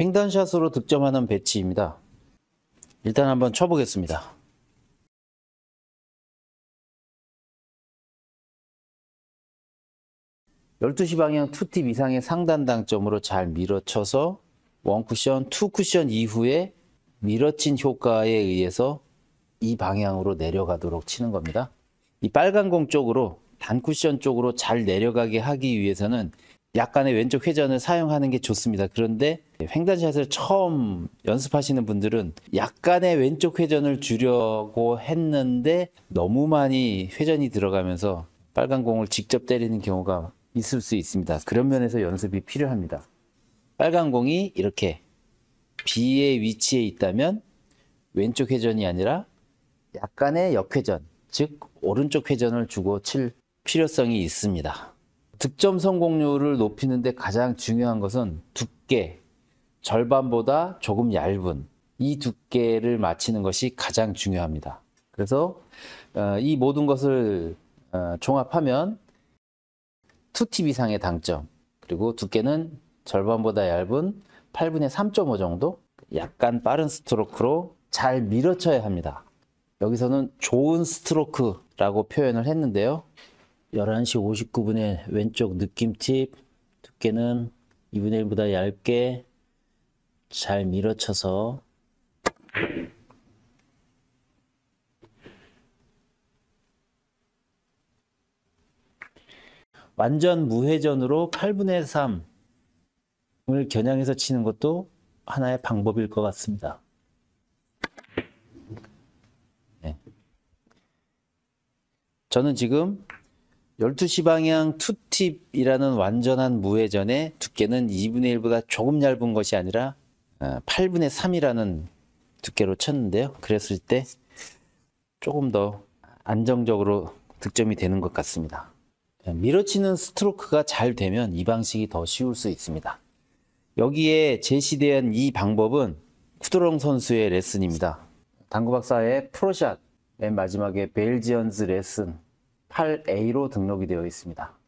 횡단샷으로 득점하는 배치입니다. 일단 한번 쳐보겠습니다. 열두 시 방향 투팁 이상의 상단 당점으로 잘 밀어쳐서 원쿠션, 투쿠션 이후에 밀어친 효과에 의해서 이 방향으로 내려가도록 치는 겁니다. 이 빨간 공 쪽으로 단쿠션 쪽으로 잘 내려가게 하기 위해서는 약간의 왼쪽 회전을 사용하는 게 좋습니다. 그런데 횡단샷을 처음 연습하시는 분들은 약간의 왼쪽 회전을 주려고 했는데 너무 많이 회전이 들어가면서 빨간 공을 직접 때리는 경우가 있을 수 있습니다. 그런 면에서 연습이 필요합니다. 빨간 공이 이렇게 B의 위치에 있다면 왼쪽 회전이 아니라 약간의 역회전, 즉 오른쪽 회전을 주고 칠 필요성이 있습니다. 득점 성공률을 높이는데 가장 중요한 것은 두께, 절반보다 조금 얇은 이 두께를 맞히는 것이 가장 중요합니다. 그래서 어, 이 모든 것을 어, 종합하면 2팁 이상의 당점 그리고 두께는 절반보다 얇은 8분의 3.5 정도 약간 빠른 스트로크로 잘 밀어쳐야 합니다. 여기서는 좋은 스트로크라고 표현을 했는데요. 11시 59분에 왼쪽 느낌팁 두께는 2분의 1보다 얇게 잘 밀어쳐서 완전 무회전으로 8분의 3을 겨냥해서 치는 것도 하나의 방법일 것 같습니다. 네. 저는 지금 12시 방향 투팁이라는 완전한 무회전의 두께는 2분의 1보다 조금 얇은 것이 아니라 8분의 어, 3이라는 두께로 쳤는데요. 그랬을 때 조금 더 안정적으로 득점이 되는 것 같습니다. 밀어치는 스트로크가 잘 되면 이 방식이 더 쉬울 수 있습니다. 여기에 제시된 이 방법은 쿠드롱 선수의 레슨입니다. 당구 박사의 프로샷, 맨 마지막에 벨지언즈 레슨, 8A로 등록이 되어 있습니다.